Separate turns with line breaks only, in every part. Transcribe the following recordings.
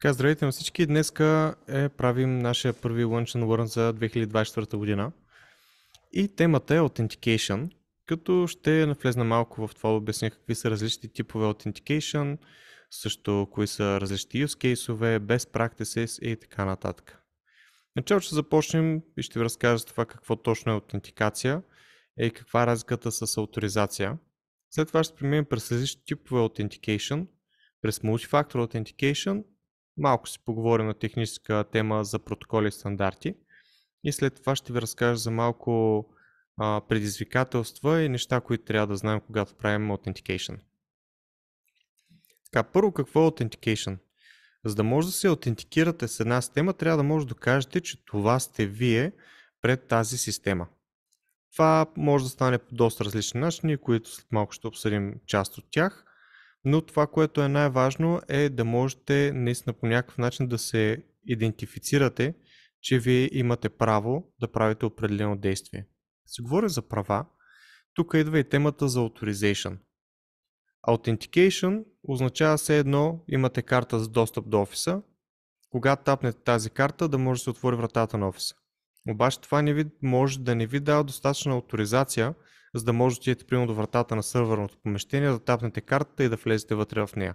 Така, здравейте на всички. Днеска е, правим нашия първи Lunch and Learn за 2024 година. И темата е Authentication, като ще навлезна малко в това да обясня какви са различни типове Authentication, също кои са различни use кейсове, best practices и така нататък. Начало ще започнем и ще ви разкажа това какво точно е аутентикация и каква е разликата с авторизация. След това ще преминем през различни типове Authentication, през Multifactor Authentication Малко си поговорим на техническа тема за протоколи и стандарти. И след това ще ви разкажа за малко а, предизвикателства и неща, които трябва да знаем, когато правим authentication. Така, първо какво е authentication? За да може да се аутентикирате с една система, трябва да може да докажете, че това сте вие пред тази система. Това може да стане по доста различни начини, които след малко ще обсъдим част от тях. Но това, което е най-важно е да можете наистина по някакъв начин да се идентифицирате, че вие имате право да правите определено действие. се говоря за права, тук идва и темата за authorization. Authentication означава все едно имате карта за достъп до офиса, когато тапнете тази карта да може да се отвори вратата на офиса. Обаче това не ви, може да не ви дава достатъчна авторизация, за да може да отидете примерно до вратата на сървърното помещение, да тапнете картата и да влезете вътре в нея.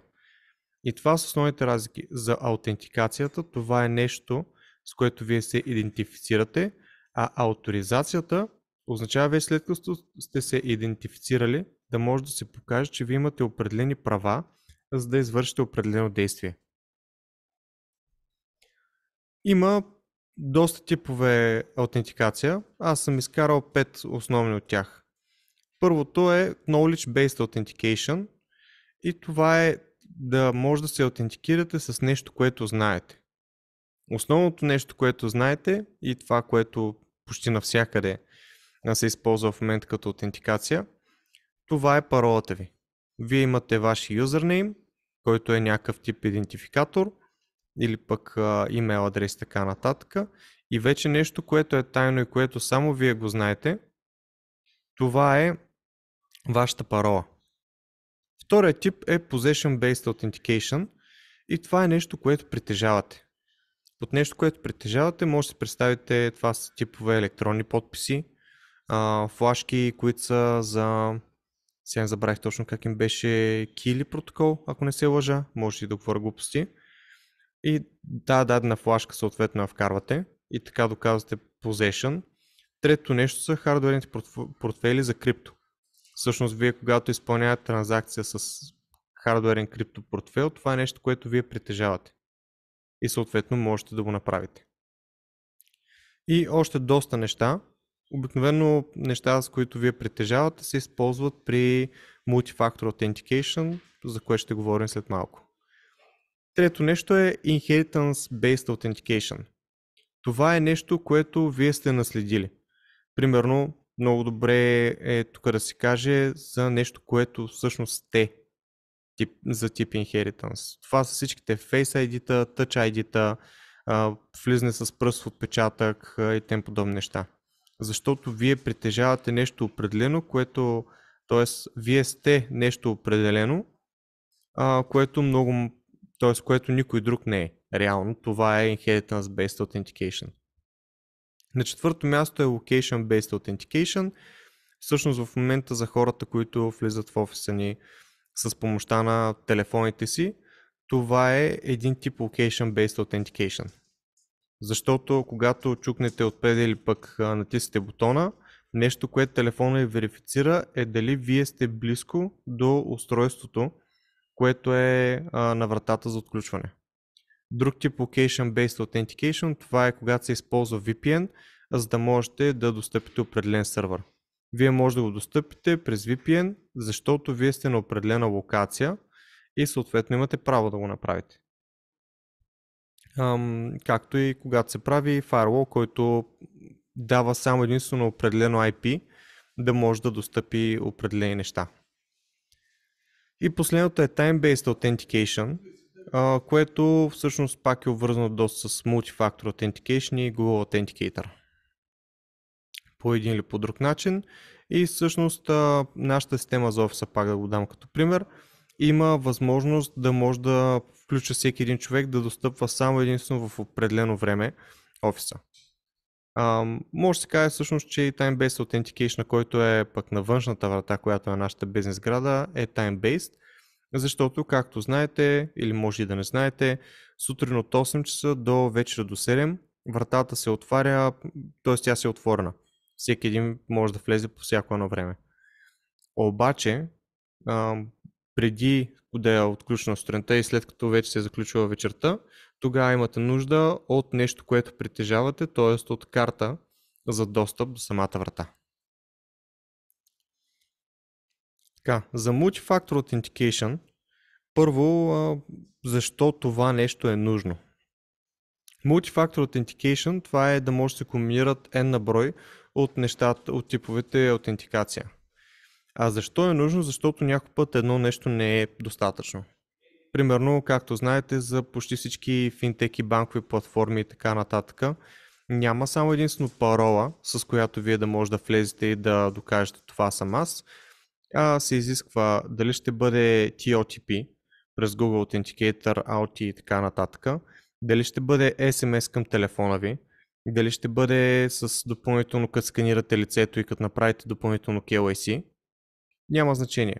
И това са основните разлики. За аутентикацията това е нещо, с което вие се идентифицирате, а авторизацията означава вече след като сте се идентифицирали, да може да се покаже, че вие имате определени права, за да извършите определено действие. Има доста типове аутентикация. Аз съм изкарал пет основни от тях. Първото е Knowledge Based Authentication и това е да може да се аутентикирате с нещо, което знаете. Основното нещо, което знаете и това, което почти навсякъде се използва в момента като аутентикация, това е паролата ви. Вие имате ваш юзернейм, който е някакъв тип идентификатор или пък имейл адрес и така нататък. И вече нещо, което е тайно и което само вие го знаете, това е вашата парола. Вторият тип е Possession Based Authentication и това е нещо, което притежавате. Под нещо, което притежавате, може да си представите това са типове електронни подписи, флашки, които са за... Сега не забравих точно как им беше кили протокол, ако не се лъжа, може и да говоря глупости. И да, дадена флашка съответно я вкарвате и така доказвате possession. Трето нещо са хардуерните портфели за крипто. Всъщност, вие когато изпълнявате транзакция с хардуерен криптопортфел, това е нещо, което вие притежавате. И съответно можете да го направите. И още доста неща. Обикновено неща, с които вие притежавате, се използват при Multifactor Authentication, за което ще говорим след малко. Трето нещо е Inheritance Based Authentication. Това е нещо, което вие сте наследили. Примерно, много добре е тук да се каже за нещо, което всъщност те тип, за тип Inheritance. Това са всичките Face ID-та, Touch ID-та, влизане с пръст отпечатък и тем подобни неща. Защото вие притежавате нещо определено, което, т.е. вие сте нещо определено, а, което много, т.е. което никой друг не е. Реално това е Inheritance Based Authentication. На четвърто място е Location Based Authentication. Всъщност в момента за хората, които влизат в офиса ни с помощта на телефоните си, това е един тип Location Based Authentication. Защото когато чукнете отпред или пък натиснете бутона, нещо, което телефона ви верифицира е дали вие сте близко до устройството, което е на вратата за отключване. Друг тип Location Based Authentication, това е когато се използва VPN, за да можете да достъпите определен сервер. Вие може да го достъпите през VPN, защото вие сте на определена локация и съответно имате право да го направите. Ам, както и когато се прави firewall, който дава само единствено определено IP, да може да достъпи определени неща. И последното е Time-Based Authentication, което всъщност пак е обвързано доста с Multifactor Authentication и Google Authenticator. По един или по друг начин. И всъщност нашата система за офиса, пак да го дам като пример, има възможност да може да включва всеки един човек да достъпва само единствено в определено време офиса. може да се каже всъщност, че и Time-Based Authentication, който е пък на външната врата, която е нашата бизнес града, е Time-Based защото, както знаете, или може и да не знаете, сутрин от 8 часа до вечера до 7 вратата се отваря, т.е. тя се е отворена. Всеки един може да влезе по всяко едно време. Обаче, а, преди да е отключена сутринта и след като вече се е заключила вечерта, тогава имате нужда от нещо, което притежавате, т.е. от карта за достъп до самата врата. Така, за Multifactor Authentication, първо, защо това нещо е нужно? Multifactor Authentication, това е да може да се комбинират N на брой от нещата, от типовете аутентикация. А защо е нужно? Защото някой път едно нещо не е достатъчно. Примерно, както знаете, за почти всички финтеки, банкови платформи и така нататък, няма само единствено парола, с която вие да може да влезете и да докажете това съм аз, а, се изисква дали ще бъде TOTP през Google Authenticator, AUT и така нататък, дали ще бъде SMS към телефона ви, дали ще бъде с допълнително като сканирате лицето и като направите допълнително KYC, няма значение.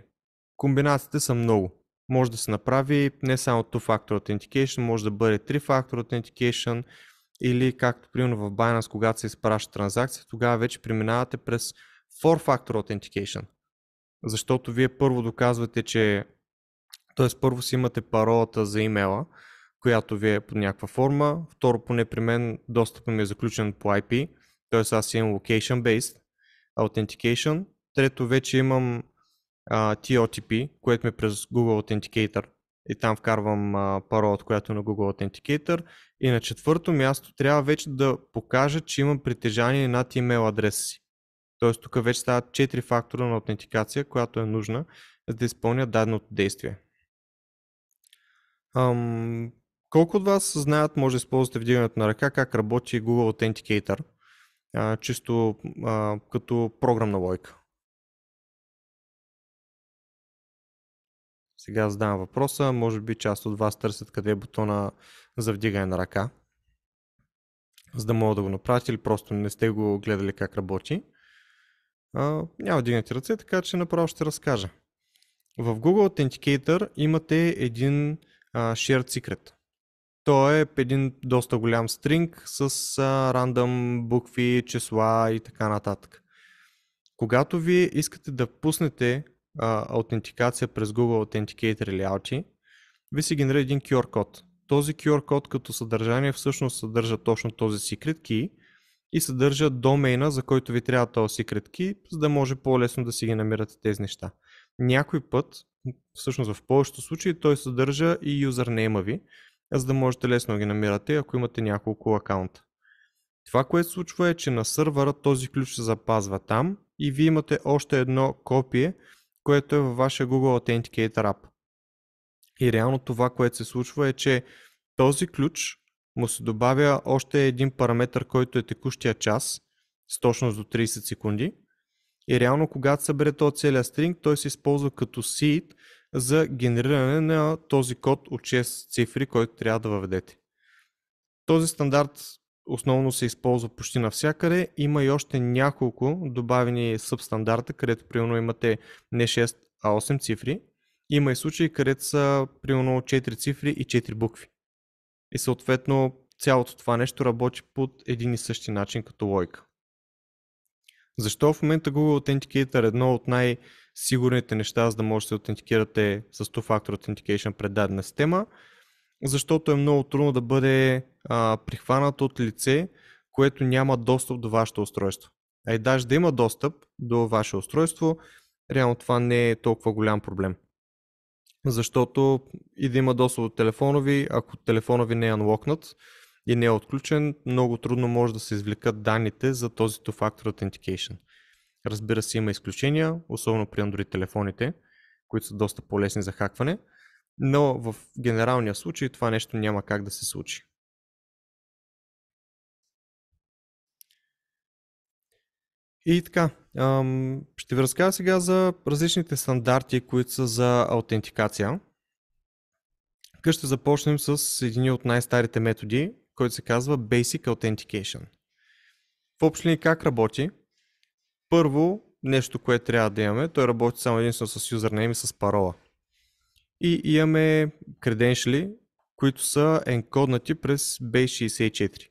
Комбинациите са много. Може да се направи не само two-factor authentication, може да бъде three-factor authentication или както примерно в Binance, когато се изпраща транзакция, тогава вече преминавате през four-factor authentication защото вие първо доказвате, че т.е. първо си имате паролата за имейла, която ви е под някаква форма. Второ, поне при мен достъпът ми е заключен по IP, т.е. аз имам location based authentication. Трето, вече имам а, TOTP, което ми е през Google Authenticator и там вкарвам а, паролата, която е на Google Authenticator. И на четвърто място трябва вече да покажа, че имам притежание над имейл адреса си. Тоест тук вече стават 4 фактора на аутентикация, която е нужна, за да изпълня даденото действие. Ам, колко от вас знаят, може да използвате вдигането на ръка, как работи Google Authenticator, а, чисто а, като програмна лойка. Сега задавам въпроса, може би част от вас търсят къде е бутона за вдигане на ръка, за да могат да го направят или просто не сте го гледали как работи а, няма дигнати ръце, така че направо ще разкажа. В Google Authenticator имате един а, shared secret. Той е един доста голям стринг с а, рандъм букви, числа и така нататък. Когато вие искате да пуснете а, аутентикация през Google Authenticator или Auti, ви се генерира един QR код. Този QR код като съдържание всъщност съдържа точно този secret key, и съдържа домейна, за който ви трябва този secret key, за да може по-лесно да си ги намирате тези неща. Някой път, всъщност в повечето случаи, той съдържа и юзернейма ви, за да можете лесно да ги намирате, ако имате няколко акаунта. Това, което случва е, че на сървъра този ключ се запазва там и вие имате още едно копие, което е във вашия Google Authenticator App. И реално това, което се случва е, че този ключ му се добавя още един параметр, който е текущия час с точност до 30 секунди. И реално, когато събере този целия стринг, той се използва като seed за генериране на този код от 6 цифри, който трябва да въведете. Този стандарт основно се използва почти навсякъде. Има и още няколко добавени субстандарта, където примерно имате не 6, а 8 цифри. Има и случаи, където са примерно 4 цифри и 4 букви. И съответно цялото това нещо работи под един и същи начин като лойка. Защо в момента Google Authenticator е едно от най-сигурните неща, за да можете да се аутентикирате с 2-factor authentication пред дадена система? Защото е много трудно да бъде а, прихванат от лице, което няма достъп до вашето устройство. А е, и даже да има достъп до ваше устройство, реално това не е толкова голям проблем защото и да има доста от телефона ви, ако телефона ви не е анлокнат и не е отключен, много трудно може да се извлекат данните за този two-factor authentication. Разбира се, има изключения, особено при Android телефоните, които са доста по-лесни за хакване, но в генералния случай това нещо няма как да се случи. И така, ще ви разкажа сега за различните стандарти, които са за аутентикация. Тук ще започнем с един от най-старите методи, който се казва Basic Authentication. В общо ли как работи? Първо, нещо, което трябва да имаме, той работи само единствено с юзернейм и с парола. И имаме креденшли, които са енкоднати през Base 64.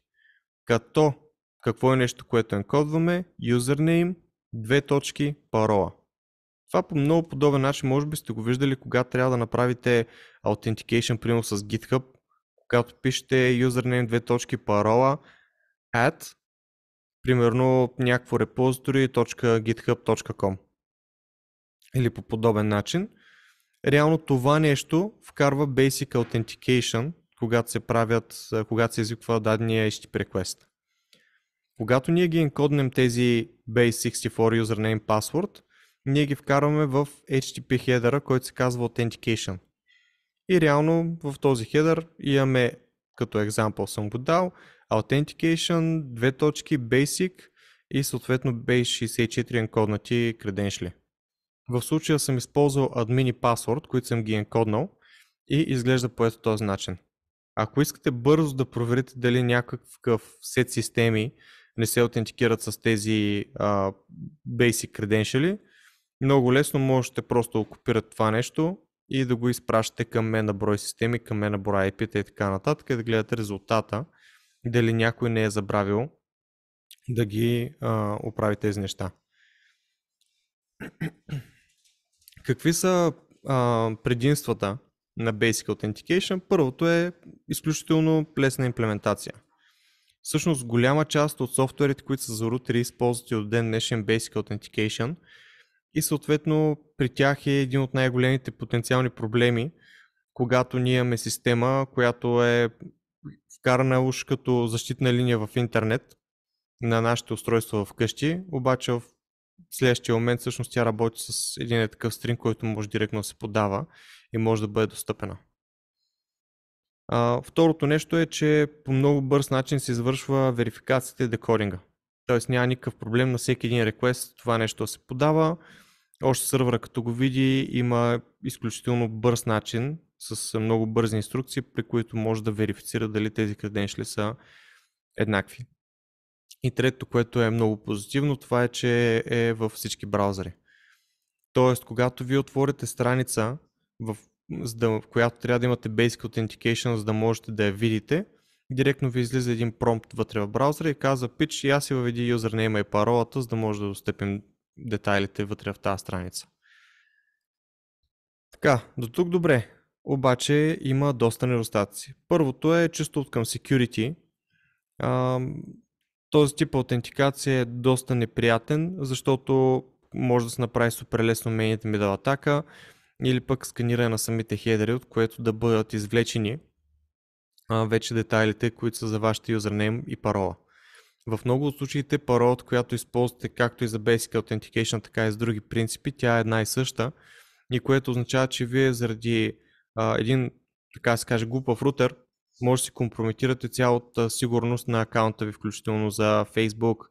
Като какво е нещо, което енкодваме? Юзернейм, две точки, парола. Това по много подобен начин може би сте го виждали, кога трябва да направите authentication, примерно с GitHub, когато пишете username, две точки, парола, at, примерно някакво repository.github.com .github.com или по подобен начин. Реално това нещо вкарва Basic Authentication, когато се правят, когато се извиква дадения HTTP request. Когато ние ги енкоднем тези base64 username password, ние ги вкарваме в HTTP хедъра, който се казва Authentication. И реално в този хедър имаме, като екзампъл съм го дал, Authentication, две точки, Basic и съответно Base64 енкоднати креденшли. В случая съм използвал админи password, които съм ги енкоднал и изглежда по ето този начин. Ако искате бързо да проверите дали някакъв сет системи не се аутентикират с тези а, basic credentials, много лесно можете просто да копират това нещо и да го изпращате към мен на брой системи, към мен на брой IP-та и така нататък, и да гледате резултата, дали някой не е забравил да ги а, оправи тези неща. Какви са а, предимствата на Basic Authentication? Първото е изключително лесна имплементация. Всъщност голяма част от софтуерите, които са за рутери, използват и от ден днешен Basic Authentication и съответно при тях е един от най-големите потенциални проблеми, когато ние имаме система, която е вкарана уж като защитна линия в интернет на нашите устройства вкъщи, обаче в следващия момент всъщност тя работи с един е такъв стрим, който може директно да се подава и може да бъде достъпена. А, второто нещо е, че по много бърз начин се извършва верификацията и декодинга. Тоест няма никакъв проблем на всеки един реквест, това нещо се подава. Още сървъра като го види има изключително бърз начин с много бързи инструкции, при които може да верифицира дали тези креденшли са еднакви. И трето, което е много позитивно, това е, че е във всички браузъри. Тоест, когато ви отворите страница в за да, която трябва да имате Basic Authentication, за да можете да я видите. Директно ви излиза един промпт вътре в браузъра и казва Pitch, и аз си въведи юзернейма и паролата, за да може да достъпим детайлите вътре в тази страница. Така, до тук добре. Обаче има доста недостатъци. Първото е чисто от към security. А, този тип аутентикация е доста неприятен, защото може да се направи супер лесно мените ми да атака или пък сканиране на самите хедери, от което да бъдат извлечени а, вече детайлите, които са за вашите юзернейм и парола. В много от случаите паролата, която използвате както и за Basic Authentication, така и за други принципи, тя е една и съща и което означава, че вие заради а, един, така се каже, глупав рутер, може да си компрометирате цялата сигурност на акаунта ви, включително за Facebook,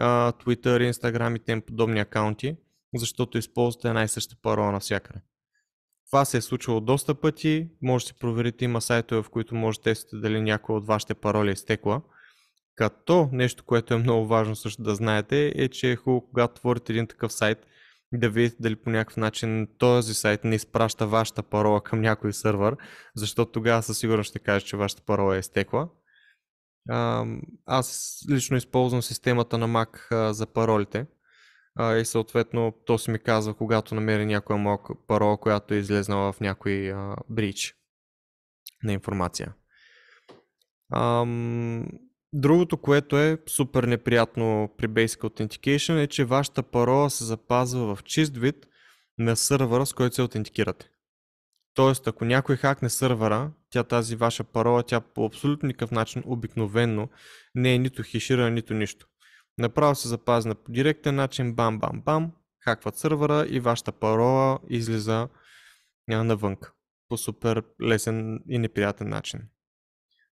а, Twitter, Instagram и тем подобни акаунти, защото използвате една и съща парола навсякъде. Това се е случвало доста пъти, може да си проверите, има сайтове, в които може да тестите дали някоя от вашите пароли е изтекла. Като нещо, което е много важно също да знаете, е, че е хубаво, когато творите един такъв сайт, да видите дали по някакъв начин този сайт не изпраща вашата парола към някой сървър, защото тогава със сигурност ще кажа, че вашата парола е изтекла. Аз лично използвам системата на Mac за паролите, а, и съответно то си ми казва, когато намери някоя моя парола, която е излезнала в някой а, брич на информация. Ам, другото, което е супер неприятно при Basic Authentication е, че вашата парола се запазва в чист вид на сървъра, с който се аутентикирате. Тоест, ако някой хакне сървъра, тя тази ваша парола, тя по абсолютно никакъв начин обикновенно не е нито хешира, нито нищо. Направо се запазна по директен начин, бам, бам, бам, хакват сървъра и вашата парола излиза навънка по супер лесен и неприятен начин.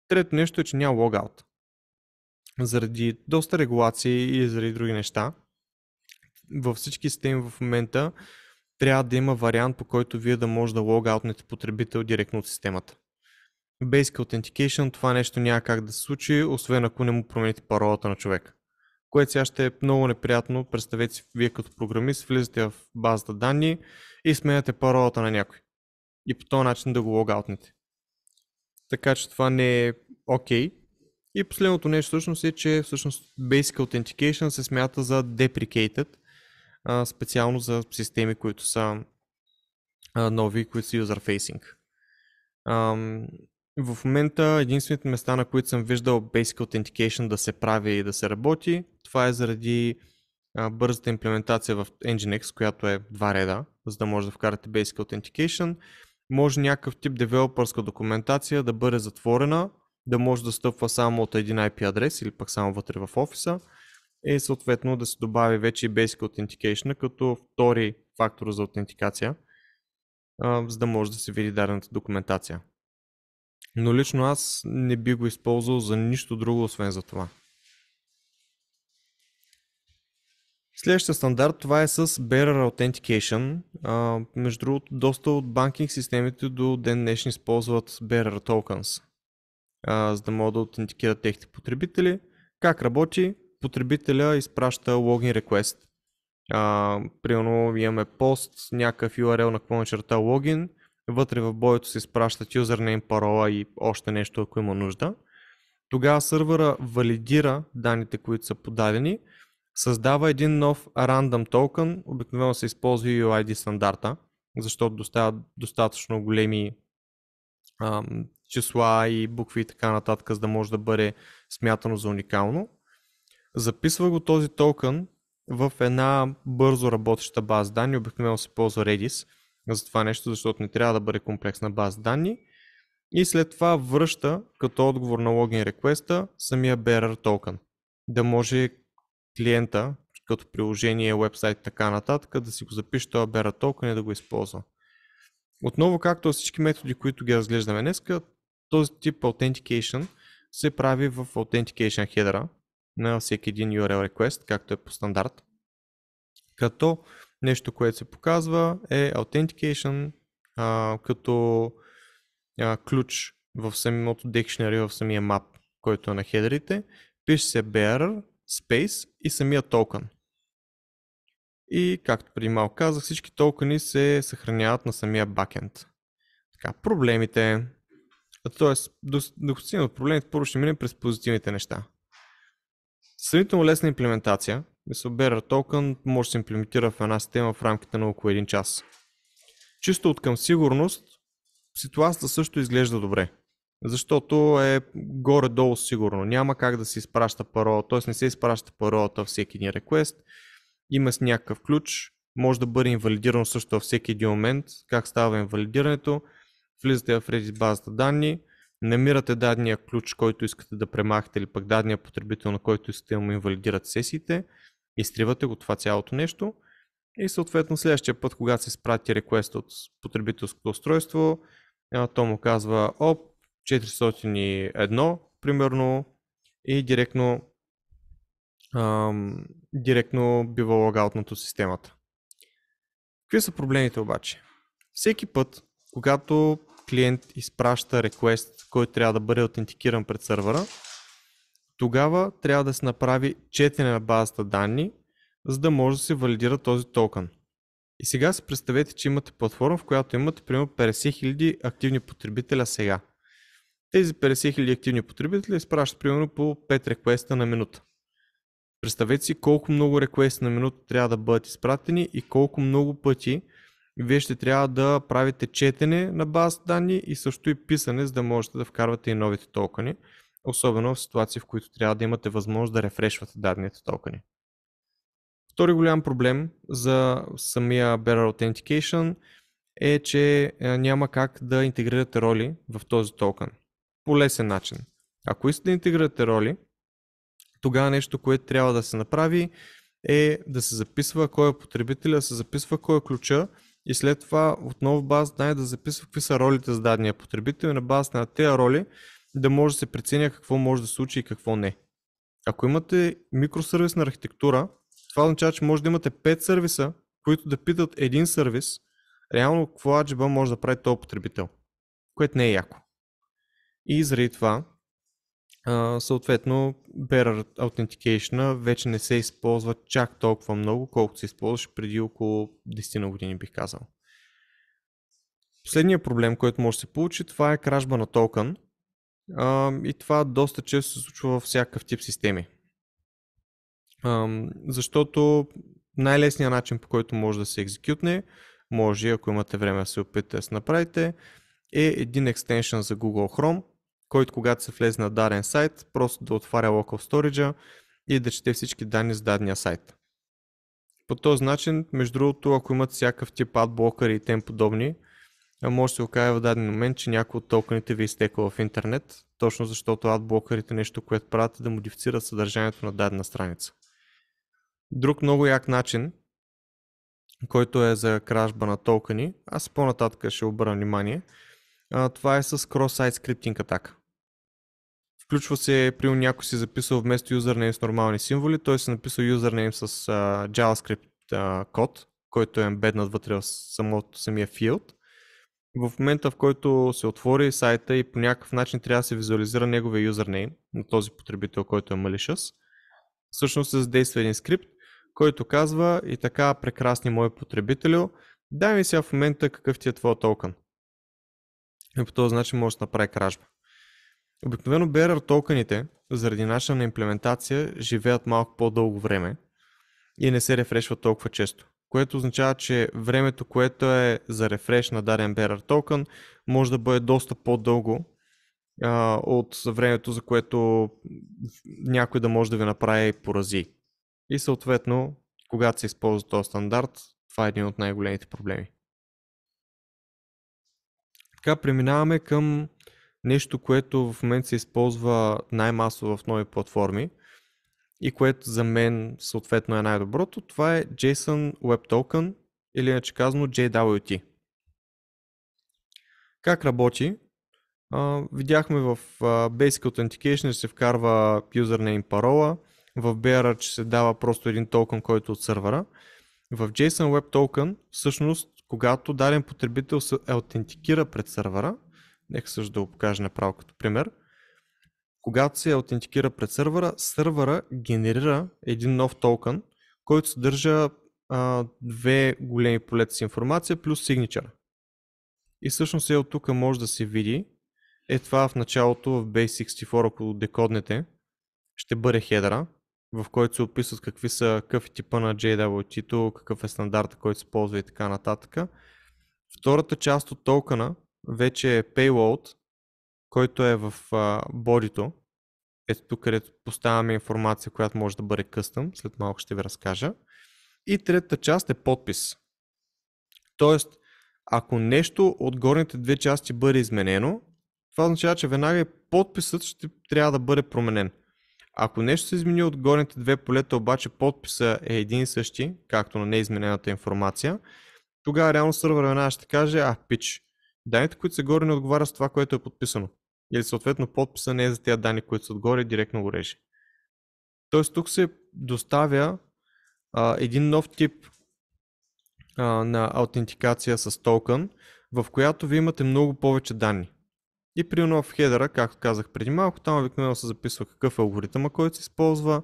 Трето нещо е, че няма логаут. Заради доста регулации и заради други неща, във всички системи в момента трябва да има вариант, по който вие да може да логаутнете потребител директно от системата. Basic Authentication това нещо няма как да се случи, освен ако не му промените паролата на човек което сега ще е много неприятно. Представете си, вие като програмист влизате в базата данни и сменяте паролата на някой. И по този начин да го логаутнете. Така че това не е окей. Okay. И последното нещо всъщност е, че всъщност Basic Authentication се смята за deprecated, специално за системи, които са нови, които са user-facing. В момента единствените места, на които съм виждал Basic Authentication да се прави и да се работи, това е заради а, бързата имплементация в Nginx, която е два реда, за да може да вкарате Basic Authentication. Може някакъв тип девелопърска документация да бъде затворена, да може да стъпва само от един IP адрес или пък само вътре в офиса е съответно да се добави вече и Basic Authentication като втори фактор за аутентикация, за да може да се види дадената документация. Но лично аз не би го използвал за нищо друго, освен за това. Следващия стандарт, това е с Bearer Authentication. А, между другото, доста от банкинг системите до ден днешни използват Bearer Tokens, а, за да могат да аутентикират техните потребители. Как работи? Потребителя изпраща логин реквест. примерно имаме пост, някакъв URL на клона черта логин – вътре в боето се изпращат юзернейм, парола и още нещо, ако има нужда. Тогава сървъра валидира данните, които са подадени, създава един нов random токен, обикновено се използва UID стандарта, защото доставя достатъчно големи ам, числа и букви и така нататък, за да може да бъде смятано за уникално. Записва го този токен в една бързо работеща база данни, обикновено се ползва Redis за това нещо, защото не трябва да бъде комплексна база данни. И след това връща като отговор на логин реквеста самия bearer токен. Да може клиента, като приложение, вебсайт и така нататък, да си го запише този bearer Token и да го използва. Отново, както всички методи, които ги разглеждаме днес, този тип authentication се прави в authentication header на всеки един URL request, както е по стандарт. Като нещо, което се показва е Authentication а, като а, ключ в самото dictionary, в самия map, който е на хедерите. Пише се bearer, space и самия токен. И както преди малко казах, всички токени се съхраняват на самия бакенд. Така, проблемите. Тоест, докато стигнем до проблемите, първо ще минем през позитивните неща. Сравнително лесна имплементация, мисля, bearer token може да се имплементира в една система в рамките на около 1 час. Чисто от към сигурност, ситуацията също изглежда добре. Защото е горе-долу сигурно. Няма как да се изпраща парола, т.е. не се изпраща паролата всеки един реквест. Има с някакъв ключ, може да бъде инвалидирано също във всеки един момент. Как става инвалидирането? Влизате в Redis базата данни, намирате дадения ключ, който искате да премахте или пък дадения потребител, на който искате да му инвалидират сесиите изтривате го това цялото нещо и съответно следващия път, когато се спрати реквест от потребителското устройство, то му казва оп, 401, примерно, и директно, ам, директно бива логаутното системата. Какви са проблемите обаче? Всеки път, когато клиент изпраща реквест, който трябва да бъде аутентикиран пред сървъра, тогава трябва да се направи четене на базата данни, за да може да се валидира този токен. И сега си представете, че имате платформа, в която имате примерно 50 000 активни потребителя сега. Тези 50 000 активни потребители изпращат примерно по 5 реквеста на минута. Представете си колко много реквеста на минута трябва да бъдат изпратени и колко много пъти вие ще трябва да правите четене на база данни и също и писане, за да можете да вкарвате и новите токени особено в ситуации, в които трябва да имате възможност да рефрешвате дадените токени. Втори голям проблем за самия Bearer Authentication е, че е, няма как да интегрирате роли в този токен. По лесен начин. Ако искате да интегрирате роли, тогава нещо, което трябва да се направи е да се записва кой е потребителя, да се записва кой е ключа и след това отново база да записва какви са ролите за дадения потребител и на база на тези роли да може да се преценя какво може да се случи и какво не. Ако имате микросървисна архитектура, това означава, че може да имате 5 сервиса, които да питат един сервис, реално какво аджиба може да прави този потребител, което не е яко. И заради това, съответно, Bearer Authentication вече не се използва чак толкова много, колкото се използваше преди около 10 на години, бих казал. Последният проблем, който може да се получи, това е кражба на токен – а, и това доста често се случва във всякакъв тип системи. А, защото най-лесният начин по който може да се екзекютне, може ако имате време да се опитате да се направите, е един екстеншън за Google Chrome, който когато се влезе на даден сайт, просто да отваря local storage и да чете всички данни с дадения сайт. По този начин, между другото, ако имат всякакъв тип адблокъри и тем подобни, може да се окаже в даден момент, че някой от токените ви е изтекла в интернет, точно защото адблокерите нещо, което правят е да модифицират съдържанието на дадена страница. Друг много як начин, който е за кражба на токени, аз по-нататък ще обърна внимание, това е с cross-site scripting атака. Включва се, при някой си записал вместо юзернейм с нормални символи, той си написал юзернейм с JavaScript код, който е embednat вътре в самото самия филд в момента, в който се отвори сайта и по някакъв начин трябва да се визуализира неговия юзернейм на този потребител, който е malicious, всъщност се задейства един скрипт, който казва и така, прекрасни мои потребителю, дай ми сега в момента какъв ти е твой токен. И по този начин може да направи кражба. Обикновено bearer токените, заради наша на имплементация, живеят малко по-дълго време и не се рефрешват толкова често което означава, че времето, което е за рефреш на даден bearer токен, може да бъде доста по-дълго а, от времето, за което някой да може да ви направи порази. И съответно, когато се използва този стандарт, това е един от най-големите проблеми. Така, преминаваме към нещо, което в момента се използва най-масово в нови платформи и което за мен съответно е най-доброто, това е JSON Web Token или иначе казано JWT. Как работи? Uh, видяхме в uh, Basic Authentication, ще се вкарва username парола, в BR, че се дава просто един токен, който е от сървъра. В JSON Web Token, всъщност, когато даден потребител се аутентикира пред сървъра, нека също да го покажа направо като пример, когато се аутентикира пред сървъра, сървъра генерира един нов токен, който съдържа а, две големи полета с информация плюс signature. И всъщност е от тук може да се види, е това в началото в Base64, ако декоднете, ще бъде хедра, в който се описват какви са, какъв е типа на jwt какъв е стандарта, който се ползва и така нататък. Втората част от токена вече е payload, който е в бодито. Ето тук, където поставяме информация, която може да бъде къстъм. След малко ще ви разкажа. И третата част е подпис. Тоест, ако нещо от горните две части бъде изменено, това означава, че веднага подписът ще трябва да бъде променен. Ако нещо се измени от горните две полета, обаче подписа е един и същи, както на неизменената информация, тогава реално сървър веднага ще каже, а, пич, данните, които са горе не отговарят с това, което е подписано или съответно подписа не е за тези данни, които са отгоре, директно го реже. Тоест тук се доставя а, един нов тип а, на аутентикация с токен, в която ви имате много повече данни. И при в хедера, както казах преди малко, там обикновено се записва какъв е алгоритъма, който се използва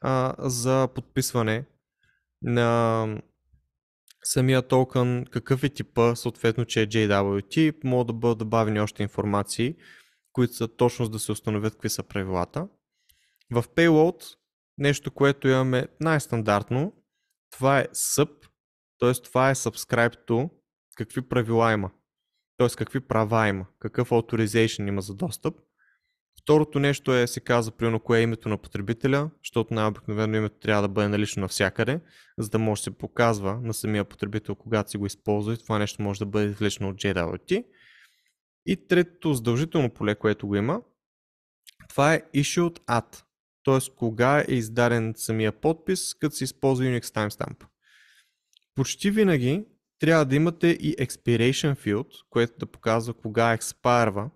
а, за подписване на самия токен, какъв е типа, съответно, че е JWT, могат да бъдат добавени още информации които са точно да се установят какви са правилата. В payload нещо, което имаме най-стандартно, това е sub, т.е. това е subscribe to, какви правила има, т.е. какви права има, какъв authorization има за достъп. Второто нещо е, се казва, примерно, кое е името на потребителя, защото най-обикновено името трябва да бъде налично навсякъде, за да може да се показва на самия потребител, когато си го използва и това нещо може да бъде лично от JWT. И третото задължително поле, което го има, това е issued at, т.е. кога е издаден самия подпис, като се използва Unix timestamp. Почти винаги трябва да имате и expiration field, което да показва кога експарва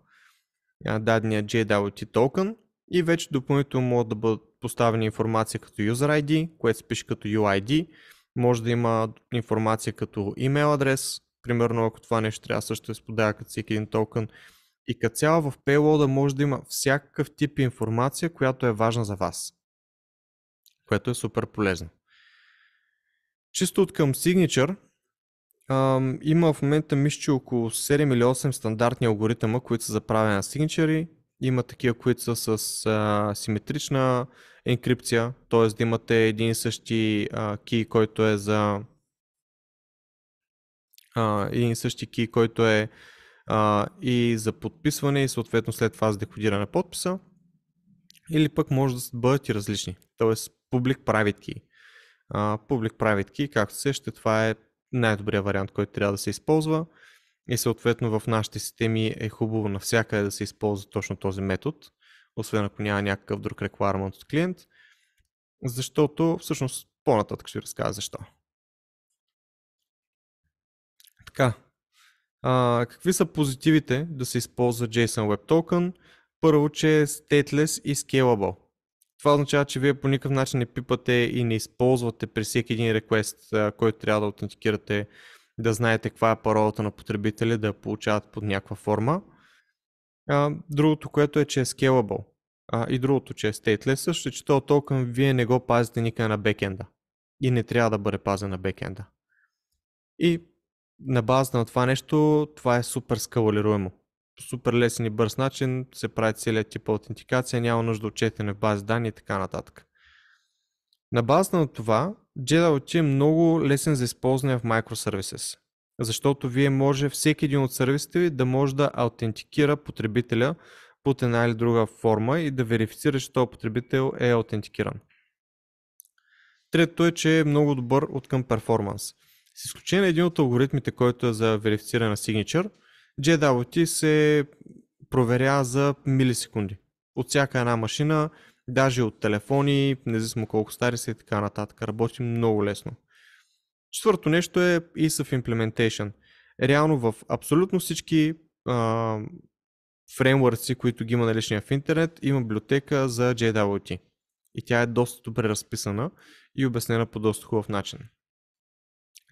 дадения JWT токен и вече допълнително могат да бъдат поставени информация като user ID, което се пише като UID, може да има информация като имейл адрес, примерно ако това нещо трябва също да се като всеки един токен. И като цяло в пейлода може да има всякакъв тип информация, която е важна за вас. Което е супер полезно. Чисто от към Signature, ам, има в момента мисля, че около 7 или 8 стандартни алгоритъма, които са заправени на Signature. Има такива, които са с а, симетрична енкрипция, т.е. да имате един и същи а, който е за а, един същи ки, който е а, и за подписване и съответно след това за декодиране на подписа. Или пък може да бъдат и различни, т.е. public private key. Uh, public private key, както се ще, това е най-добрият вариант, който трябва да се използва и съответно в нашите системи е хубаво навсякъде да се използва точно този метод, освен ако няма някакъв друг requirement от клиент, защото всъщност по-нататък ще разкажа защо. Така, а, какви са позитивите да се използва JSON Web Token? Първо, че е stateless и scalable. Това означава, че вие по никакъв начин не пипате и не използвате при всеки един реквест, който трябва да аутентикирате, да знаете каква е паролата на потребителя, да я получават под някаква форма. А, другото, което е, че е scalable. А, и другото, че е stateless, също е, че този токен вие не го пазите никъде на бекенда. И не трябва да бъде пазен на бекенда. И на базата на това нещо, това е супер скалалируемо. Супер лесен и бърз начин се прави целият тип аутентикация, няма нужда от четене в бази данни и така нататък. На база на това, JDLT е много лесен за използване в microservices, защото вие може всеки един от сервисите ви да може да аутентикира потребителя под една или друга форма и да верифицира, че този потребител е аутентикиран. Трето е, че е много добър от към перформанс. С изключение на един от алгоритмите, който е за верифициране на Signature, JWT се проверя за милисекунди. От всяка една машина, даже от телефони, независимо колко стари са и така нататък. Работи много лесно. Четвърто нещо е Ease of Implementation. Реално в абсолютно всички а, фреймворци, които ги има наличния в интернет, има библиотека за JWT. И тя е доста добре разписана и обяснена по доста хубав начин.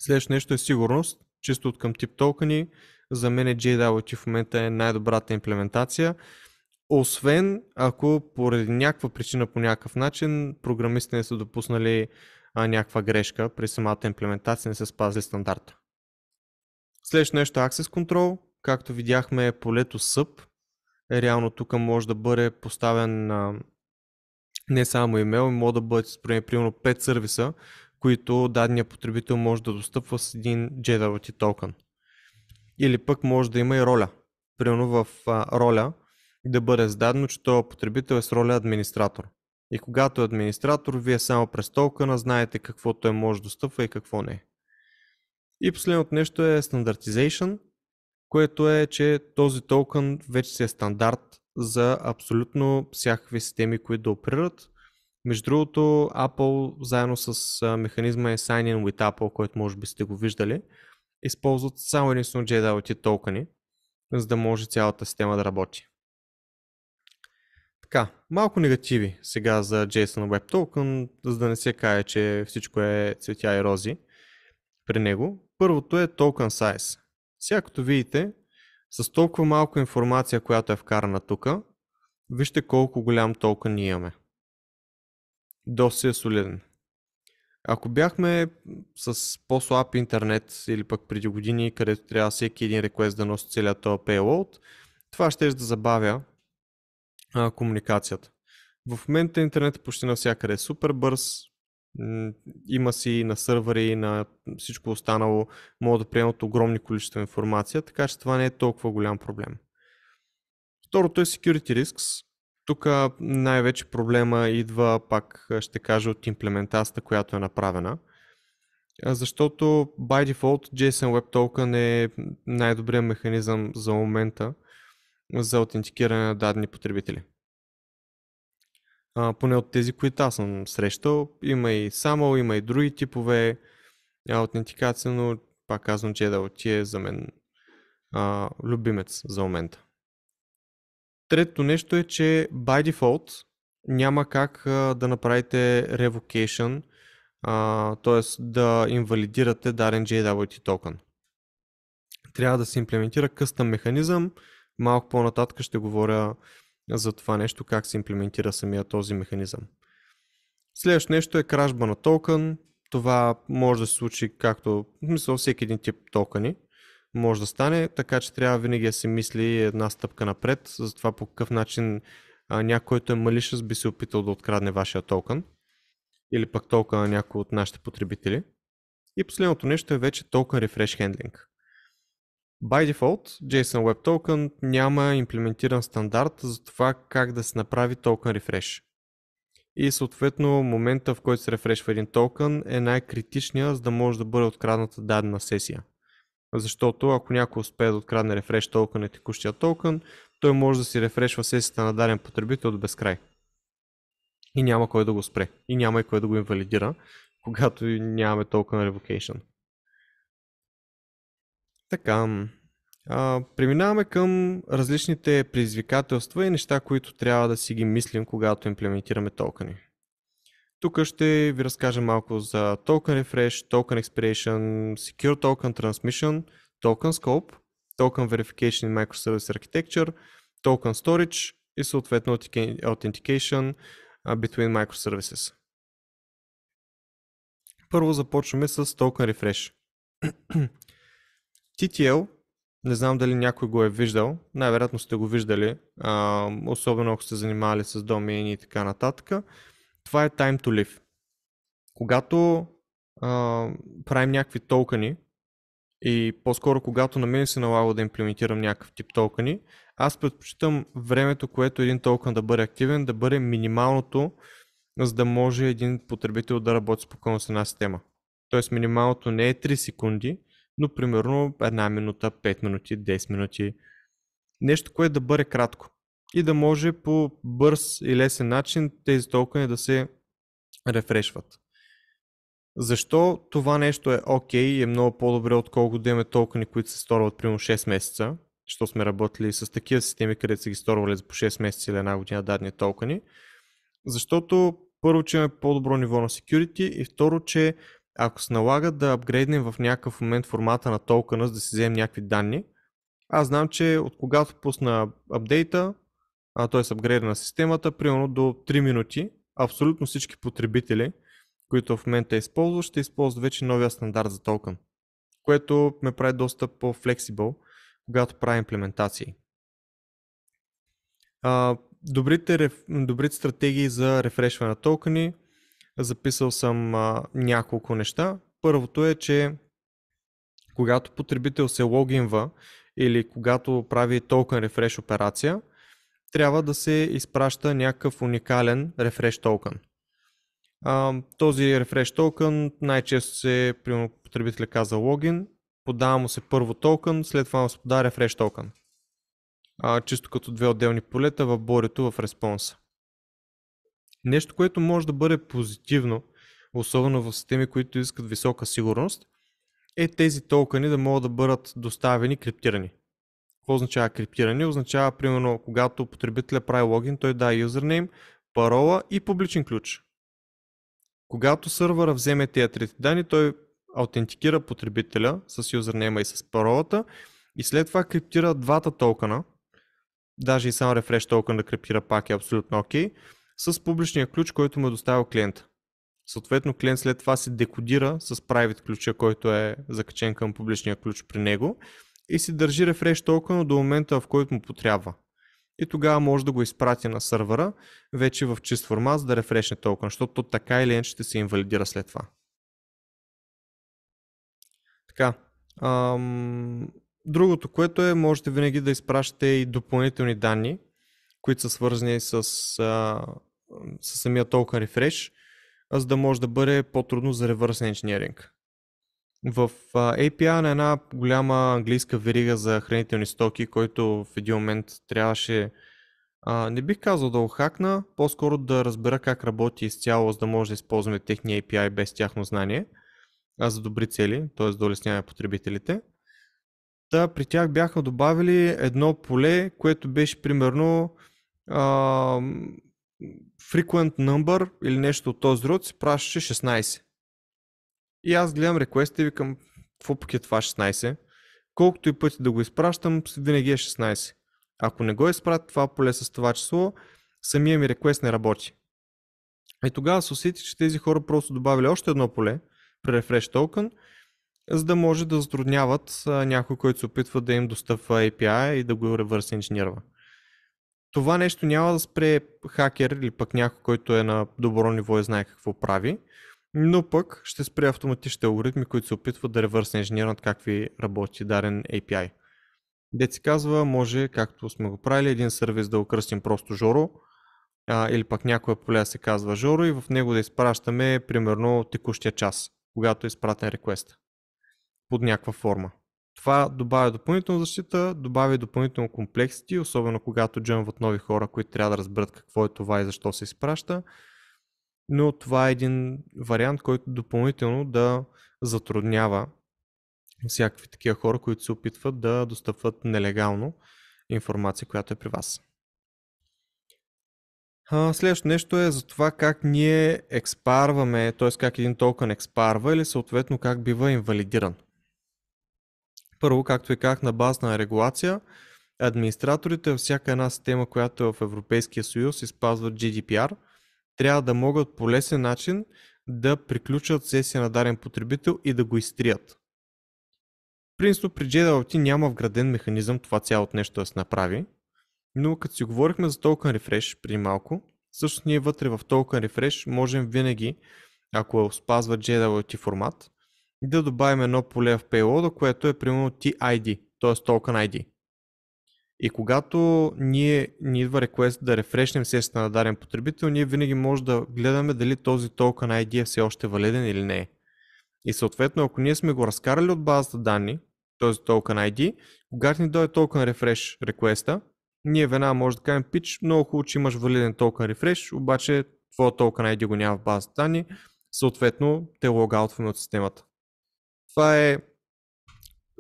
Следващото нещо е сигурност, чисто от към тип токени. За мен е JWT в момента е най-добрата имплементация. Освен ако поради някаква причина по някакъв начин програмистите не са допуснали а, някаква грешка при самата имплементация, не са спазили стандарта. Следващото нещо е Access Control. Както видяхме полето SUB, реално тук може да бъде поставен а, не само имейл, може да бъде примерно 5 сервиса, които дадения потребител може да достъпва с един JWT токен. Или пък може да има и роля. Примерно в а, роля да бъде зададено, че този потребител е с роля администратор. И когато е администратор, вие само през токена знаете какво той може да достъпва и какво не. И последното нещо е стандартизейшн, което е, че този токен вече си е стандарт за абсолютно всякакви системи, които да оперират между другото, Apple заедно с механизма е Sign in with Apple, който може би сте го виждали, използват само единствено JWT токени, за да може цялата система да работи. Така, малко негативи сега за JSON Web Token, за да не се каже, че всичко е цветя и рози при него. Първото е token size. Сега като видите, с толкова малко информация, която е вкарана тук, вижте колко голям токен имаме доста е солиден. Ако бяхме с по-слаб интернет или пък преди години, където трябва всеки един реквест да носи целият този payload, това ще е да забавя а, комуникацията. В момента интернет е почти навсякъде е супер бърз, има си на сървъри и на всичко останало, могат да приемат огромни количества информация, така че това не е толкова голям проблем. Второто е security risks, тук най-вече проблема идва, пак ще кажа, от имплементацията, която е направена. Защото by default JSON Web Token е най-добрият механизъм за момента за аутентикиране на дадени потребители. А, поне от тези, които аз съм срещал, има и само, има и други типове аутентикация, но пак казвам, че е да отие за мен а, любимец за момента. Третото нещо е, че by default няма как да направите revocation, т.е. да инвалидирате дарен JWT токен. Трябва да се имплементира къстъм механизъм. Малко по-нататък ще говоря за това нещо, как се имплементира самия този механизъм. Следващото нещо е кражба на токен. Това може да се случи както, всеки един тип токени може да стане, така че трябва винаги да се мисли една стъпка напред за това по какъв начин а, някой, който е малишъс, би се опитал да открадне вашия токен или пък толка на някой от нашите потребители. И последното нещо е вече Token Refresh Handling. By default, JSON Web Token няма имплементиран стандарт за това как да се направи Token Refresh. И съответно момента в който се рефрешва един токен е най-критичният, за да може да бъде открадната дадена сесия защото ако някой успее да открадне рефреш токен на текущия токен, той може да си рефрешва сесията на даден потребител до безкрай. И няма кой да го спре. И няма и кой да го инвалидира, когато нямаме на revocation. Така, а, преминаваме към различните предизвикателства и неща, които трябва да си ги мислим, когато имплементираме токени. Тук ще ви разкажа малко за Token Refresh, Token Expiration, Secure Token Transmission, Token Scope, Token Verification in Microservice Architecture, Token Storage и съответно Authentication Between Microservices. Първо започваме с Token Refresh. TTL, не знам дали някой го е виждал, най-вероятно сте го виждали, особено ако сте занимавали с домени и така нататък това е time to live. Когато а, правим някакви токени, и по-скоро когато на мен се налага да имплементирам някакъв тип токени, аз предпочитам времето, което един токен да бъде активен, да бъде минималното, за да може един потребител да работи спокойно с една система. Тоест минималното не е 3 секунди, но примерно една минута, 5 минути, 10 минути. Нещо, което е да бъде кратко и да може по бърз и лесен начин тези токени да се рефрешват. Защо това нещо е окей okay и е много по-добре, отколкото да имаме токени, които се сторват примерно 6 месеца, защото сме работили с такива системи, където са ги сторвали за по 6 месеца или една година дадени токени. Защото първо, че имаме по-добро ниво на security и второ, че ако се налага да апгрейднем в някакъв момент формата на токена, за да си вземем някакви данни, аз знам, че от когато пусна апдейта, а, т.е. апгрейда на системата, примерно до 3 минути, абсолютно всички потребители, които в момента използват, ще използват вече новия стандарт за токен, което ме прави доста по-флексибъл, когато правя имплементации. А, добрите, добрите стратегии за рефрешване на токени, записал съм а, няколко неща. Първото е, че когато потребител се логинва или когато прави токен рефреш операция, трябва да се изпраща някакъв уникален Refresh токен. А, този Refresh токен най-често се, примерно, потребителя каза логин, подава му се първо токен, след това му се подава Refresh токен. А, чисто като две отделни полета в борето в респонса. Нещо, което може да бъде позитивно, особено в системи, които искат висока сигурност, е тези токени да могат да бъдат доставени криптирани. Какво означава криптиране? Означава, примерно, когато потребителя прави логин, той дава юзернейм, парола и публичен ключ. Когато сървъра вземе тези трети данни, той аутентикира потребителя с юзернейма и с паролата и след това криптира двата токена. Даже и само рефреш токен да криптира пак е абсолютно окей. Okay, с публичния ключ, който му е доставил клиента. Съответно, клиент след това се декодира с private ключа, който е закачен към публичния ключ при него и си държи рефреш токена до момента, в който му потрябва. И тогава може да го изпрати на сървъра, вече в чист формат, за да рефрешне токен, защото така или иначе ще се инвалидира след това. Така. Ам... Другото, което е, можете винаги да изпращате и допълнителни данни, които са свързани с, а, с самия токен рефреш, за да може да бъде по-трудно за ревърс инженеринг в API на една голяма английска верига за хранителни стоки, който в един момент трябваше, а, не бих казал да охакна, по-скоро да разбера как работи изцяло, за да може да използваме техния API без тяхно знание, а за добри цели, т.е. да улесняваме потребителите. Та при тях бяха добавили едно поле, което беше примерно а, frequent number или нещо от този род, се пращаше 16. И аз гледам реквеста и викам, какво пък е това 16? Колкото и пъти да го изпращам, винаги е 16. Ако не го изпратя това поле с това число, самия ми реквест не работи. И тогава се усети, че тези хора просто добавили още едно поле при Refresh Token, за да може да затрудняват някой, който се опитва да им достъпва API и да го ревърс инженерва. Това нещо няма да спре хакер или пък някой, който е на добро ниво и знае какво прави, но пък ще спре автоматичните алгоритми, които се опитват да ревърс инженернат как ви работи дарен API. Дет се казва, може, както сме го правили, един сервис да окръстим просто Жоро, а, или пък някоя поля се казва Жоро и в него да изпращаме примерно текущия час, когато е изпратен реквест под някаква форма. Това добавя допълнителна защита, добавя допълнително комплексити, особено когато джемват нови хора, които трябва да разберат какво е това и защо се изпраща но това е един вариант, който допълнително да затруднява всякакви такива хора, които се опитват да достъпват нелегално информация, която е при вас. Следващото нещо е за това как ние експарваме, т.е. как един токен експарва или съответно как бива инвалидиран. Първо, както и как на база на регулация, администраторите във всяка една система, която е в Европейския съюз, изпазват GDPR – трябва да могат по лесен начин да приключат сесия на даден потребител и да го изтрият. Принцип при JWT няма вграден механизъм това цялото нещо да се направи, но като си говорихме за Token Refresh преди малко, всъщност ние вътре в Token Refresh можем винаги, ако е спазва JWT формат, да добавим едно поле в payload, което е примерно TID, т.е. Token ID. И когато ние, ни идва реквест да рефрешнем сесията на даден потребител, ние винаги може да гледаме дали този на ID е все още е валиден или не е. И съответно, ако ние сме го разкарали от базата данни, този на ID, когато ни дойде на рефреш реквеста, ние веднага може да кажем, пич, много хубаво, че имаш валиден на рефреш, обаче твоя на ID го няма в базата данни, съответно те логаутваме от системата. Това е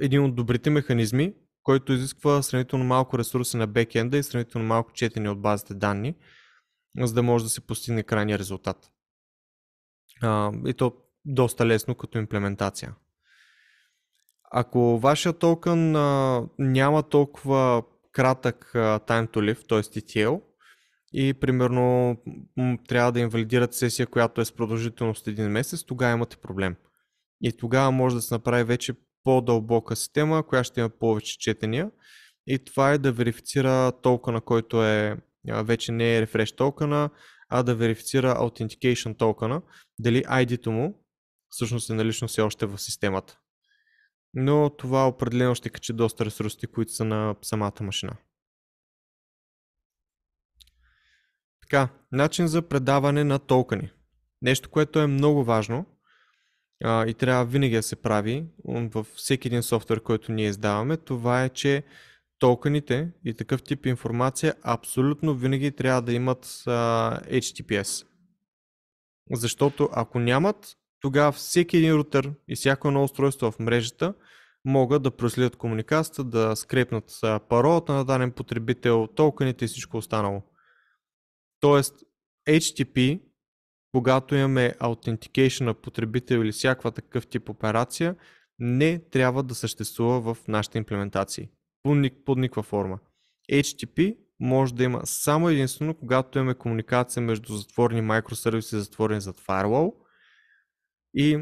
един от добрите механизми, който изисква сравнително малко ресурси на бекенда и сравнително малко четене от базите данни, за да може да се постигне крайния резултат. А, и то доста лесно като имплементация. Ако вашия токен а, няма толкова кратък а, time to live, т.е. TTL, и примерно трябва да инвалидират сесия, която е с продължителност един месец, тогава имате проблем. И тогава може да се направи вече по-дълбока система, която ще има повече четения. И това е да верифицира токена, който е вече не е refresh токена, а да верифицира authentication токена, дали ID-то му всъщност е налично все още в системата. Но това определено ще качи доста ресурсите, които са на самата машина. Така, начин за предаване на токени. Нещо, което е много важно – а, и трябва винаги да се прави във всеки един софтуер, който ние издаваме, това е, че токените и такъв тип информация абсолютно винаги трябва да имат а, HTTPS. Защото ако нямат, тогава всеки един рутер и всяко едно устройство в мрежата могат да проследят комуникацията, да скрепнат паролата на даден потребител, токените и всичко останало. Тоест, HTTP когато имаме аутентикейшн на потребител или всякаква такъв тип операция, не трябва да съществува в нашите имплементации. Под, никаква форма. HTTP може да има само единствено, когато имаме комуникация между затворни микросервиси, затворени зад фаервол. И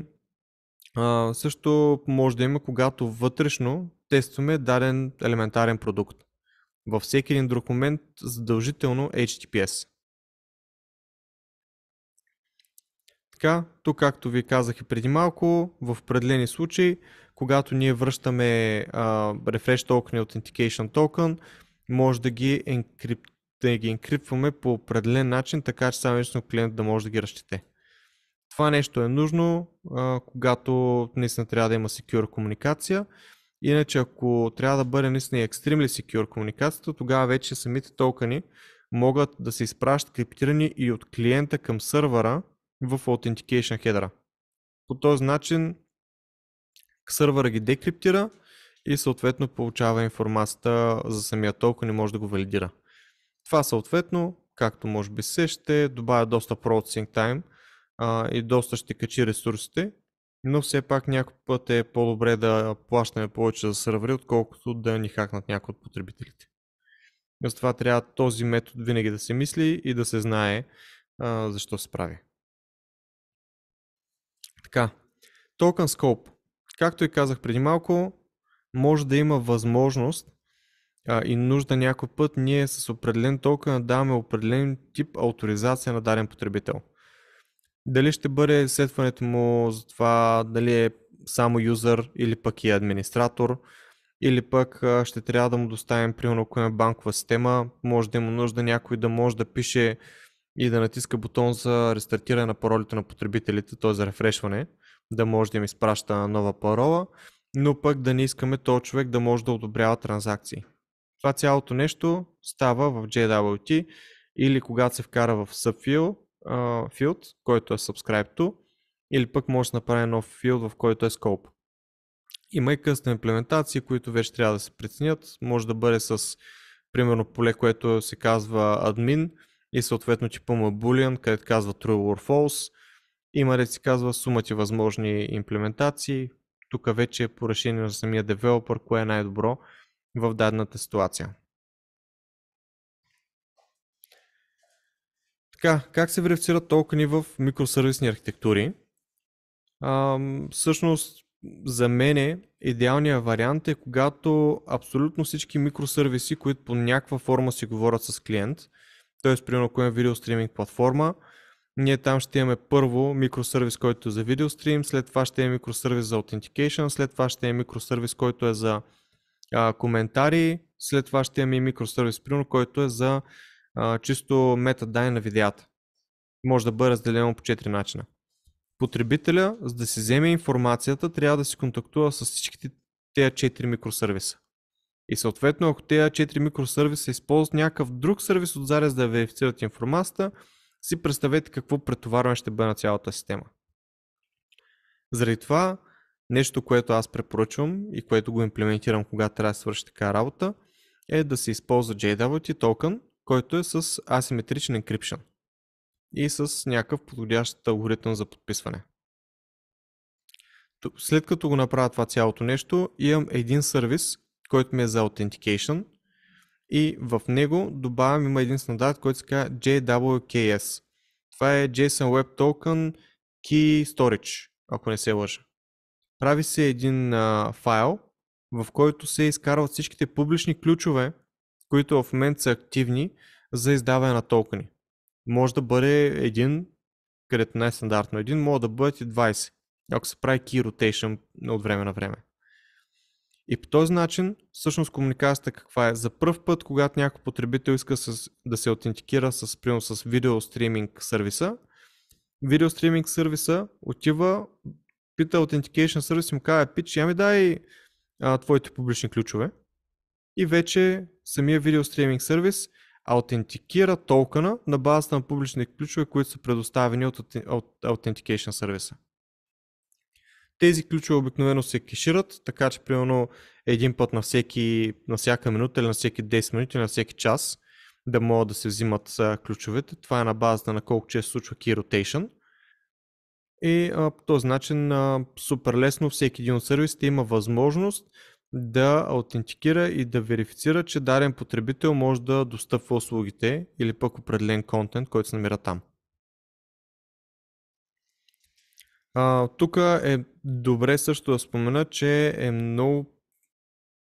а, също може да има, когато вътрешно тестваме даден елементарен продукт. Във всеки един друг момент задължително HTTPS. Така, тук, както ви казах и преди малко, в определени случаи, когато ние връщаме а, Refresh Token и Authentication Token, може да ги, енкрип, да ги енкрипваме по определен начин, така че само лично клиент да може да ги разчете. Това нещо е нужно, а, когато наистина трябва да има secure комуникация. Иначе, ако трябва да бъде наистина extremely secure комуникацията, тогава вече самите токени могат да се изпращат криптирани и от клиента към сървъра, в Authentication хедера. По този начин сървъра ги декриптира и съответно получава информацията за самия токен и може да го валидира. Това съответно, както може би се, ще добавя доста processing time а, и доста ще качи ресурсите, но все пак някой път е по-добре да плащаме повече за сървъри, отколкото да ни хакнат някой от потребителите. Затова трябва този метод винаги да се мисли и да се знае а, защо се прави. Така, Token Scope, както и казах преди малко, може да има възможност а, и нужда някой път ние с определен токен даваме определен тип авторизация на даден потребител. Дали ще бъде следването му за това дали е само юзър или пък и администратор, или пък ще трябва да му доставим, примерно, ако има банкова система, може да има нужда някой да може да пише и да натиска бутон за рестартиране на паролите на потребителите, т.е. за рефрешване, да може да им изпраща нова парола, но пък да не искаме този човек да може да одобрява транзакции. Това цялото нещо става в JWT или когато се вкара в subfield, който е subscribe to, или пък може да направи нов филд, в който е scope. Има и къстъм имплементации, които вече трябва да се преценят. Може да бъде с, примерно, поле, което се казва admin, и съответно типа има boolean, където казва true or false. Има ред си казва сумата възможни имплементации. Тук вече е по решение на самия девелопър, кое е най-добро в дадената ситуация. Така, как се верифицират токени в микросервисни архитектури? А, всъщност, за мен е, идеалният вариант е когато абсолютно всички микросервиси, които по някаква форма си говорят с клиент, Тоест, примерно, ако имаме видео стриминг платформа, ние там ще имаме първо микросервис, който е за видеострим, след това ще имаме микросервис за authentication, след това ще имаме микросервис, който е за а, коментари, след това ще имаме и микросервис, примерно, който е за а, чисто метадай на видеята. Може да бъде разделено по 4 начина. Потребителя, за да си вземе информацията, трябва да си контактува с всичките тези 4 микросервиса. И съответно, ако тези 4 микросервиса използват някакъв друг сервис от зарез да верифицират информацията, си представете какво претоварване ще бъде на цялата система. Заради това, нещо, което аз препоръчвам и което го имплементирам, когато трябва да свърши така работа, е да се използва JWT токен, който е с асиметричен encryption и с някакъв подходящ алгоритъм за подписване. След като го направя това цялото нещо, имам един сервис, който ми е за Authentication и в него добавям, има един стандарт, който се казва JWKS. Това е JSON Web Token Key Storage, ако не се лъжа. Прави се един а, файл, в който се изкарват всичките публични ключове, които в момента са активни за издаване на токени. Може да бъде един, където най-стандартно един, може да бъдат и 20, ако се прави key rotation от време на време. И по този начин, всъщност комуникацията каква е? За първ път, когато някой потребител иска с, да се аутентикира с, примерно, с видео стриминг сервиса, видео стриминг сервиса отива, пита Authentication сервис и му казва, пич, я ми дай а, твоите публични ключове. И вече самия видео стриминг сервис аутентикира токена на базата на публични ключове, които са предоставени от, от Authentication сервиса. Тези ключове обикновено се кешират, така че примерно един път на, всеки, на всяка минута или на всеки 10 минути или на всеки час да могат да се взимат ключовете. Това е на базата на колко често случва key rotation. И а, по този начин а, супер лесно всеки един от сервисите има възможност да аутентикира и да верифицира, че даден потребител може да достъпва услугите или пък определен контент, който се намира там. Тук е добре също да спомена, че е много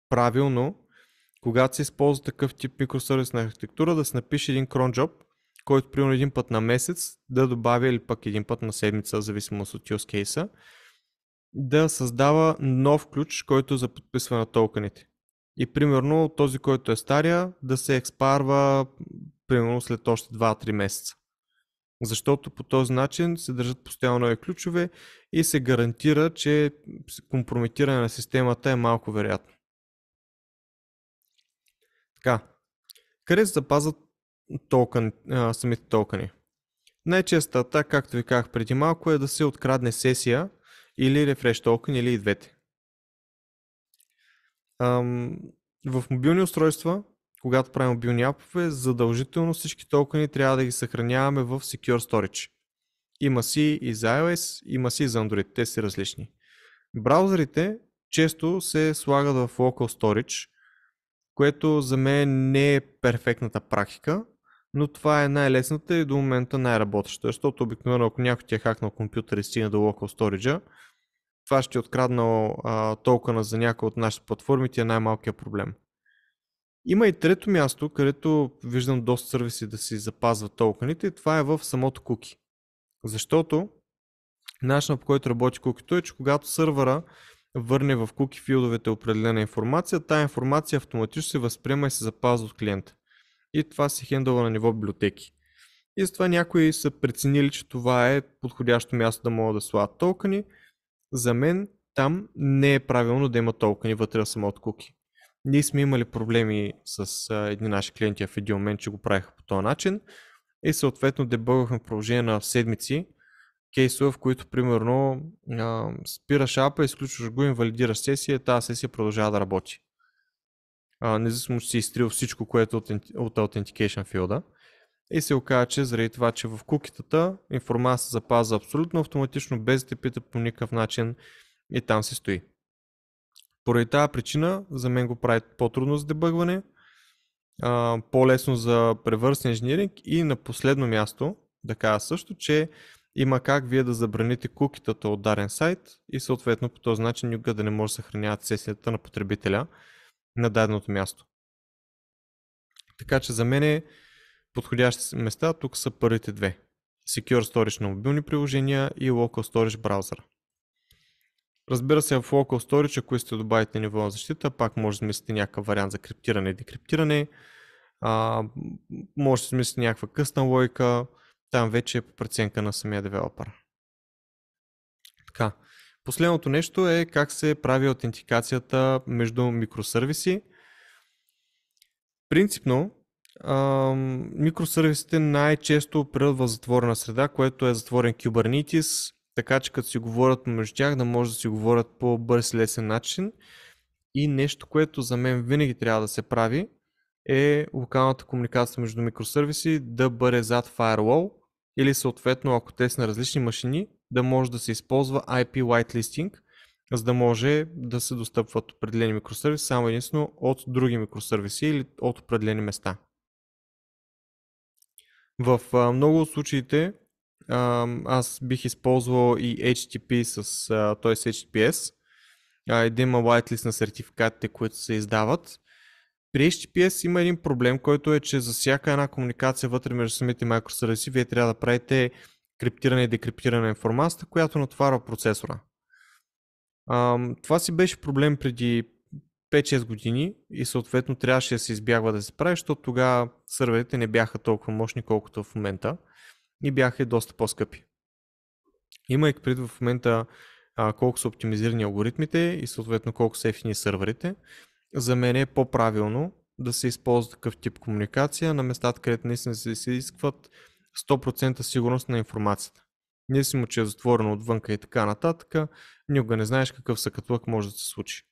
правилно, когато се използва такъв тип микросервисна архитектура, да се напише един cron job, който примерно един път на месец да добавя или пък един път на седмица, в зависимост от use кейса, да създава нов ключ, който е за подписване на токените. И примерно този, който е стария, да се експарва примерно след още 2-3 месеца защото по този начин се държат постоянно нови ключове и се гарантира, че компрометиране на системата е малко вероятно. Така, къде се запазват токен, а, самите токени? Най-честа атака, както ви казах преди малко, е да се открадне сесия или рефреш токен или и двете. Ам, в мобилни устройства когато правим мобилни апове, задължително всички токени трябва да ги съхраняваме в Secure Storage. Има си и за iOS, има си и за Android, те са различни. Браузърите често се слагат в Local Storage, което за мен не е перфектната практика, но това е най-лесната и до момента най-работеща, защото обикновено ако някой ти е хакнал компютър и стигне до Local Storage, това ще е откраднал а, толкова за някои от нашите платформи, ти е най-малкият проблем. Има и трето място, където виждам доста сервиси да си запазват токените. Това е в самото куки. Защото начинът по който работи кукито е, че когато сървъра върне в куки филдовете определена информация, тая информация автоматично се възприема и се запазва от клиента. И това се хендълва на ниво библиотеки. И затова някои са преценили, че това е подходящо място да могат да слагат токени. За мен там не е правилно да има токени вътре в самото куки ние сме имали проблеми с а, едни наши клиенти в един момент, че го правиха по този начин и съответно дебъгахме продължение на седмици кейсове, в които примерно а, спираш апа, изключваш го, инвалидираш сесия, тази сесия продължава да работи. А, независимо, че си изтрил всичко, което е от, от Authentication филда. И се оказа, че заради това, че в кукитата информация се запазва абсолютно автоматично, без да те пита по никакъв начин и там се стои. Поради тази причина за мен го прави по-трудно за дебъгване, по-лесно за превърсен инженеринг и на последно място да кажа също, че има как вие да забраните кукитата от даден сайт и съответно по този начин никога да не може да съхраняват сесията на потребителя на даденото място. Така че за мен е подходящи места тук са първите две. Secure Storage на мобилни приложения и Local Storage браузъра. Разбира се, в Local Storage, ако сте добавите ниво на защита, пак може да измислите някакъв вариант за криптиране и декриптиране. А, може да измислите някаква късна логика. Там вече е по преценка на самия девелопър. Така. Последното нещо е как се прави аутентикацията между микросървиси. Принципно, микросървисите най-често оперират в затворена среда, което е затворен Kubernetes така че като си говорят между тях да може да си говорят по бърз лесен начин. И нещо, което за мен винаги трябва да се прави е локалната комуникация между микросервиси да бъде зад firewall или съответно ако те са на различни машини да може да се използва IP whitelisting, за да може да се достъпват определени микросервиси само единствено от други микросервиси или от определени места. В много от случаите аз бих използвал и HTTP с, т.е. HTTPS, един и да има whitelist на сертификатите, които се издават. При HTTPS има един проблем, който е, че за всяка една комуникация вътре между самите микросървиси, вие трябва да правите криптиране и декриптиране на информацията, която натоварва процесора. това си беше проблем преди 5-6 години и съответно трябваше да се избягва да се прави, защото тогава серверите не бяха толкова мощни, колкото в момента и бяха доста по-скъпи. Имайки предвид в момента а, колко са оптимизирани алгоритмите и съответно колко са ефини сървърите, за мен е по-правилно да се използва такъв тип комуникация на местата, където наистина се изискват 100% сигурност на информацията. му, че е затворено отвънка и така нататък, никога не знаеш какъв съкътлък може да се случи.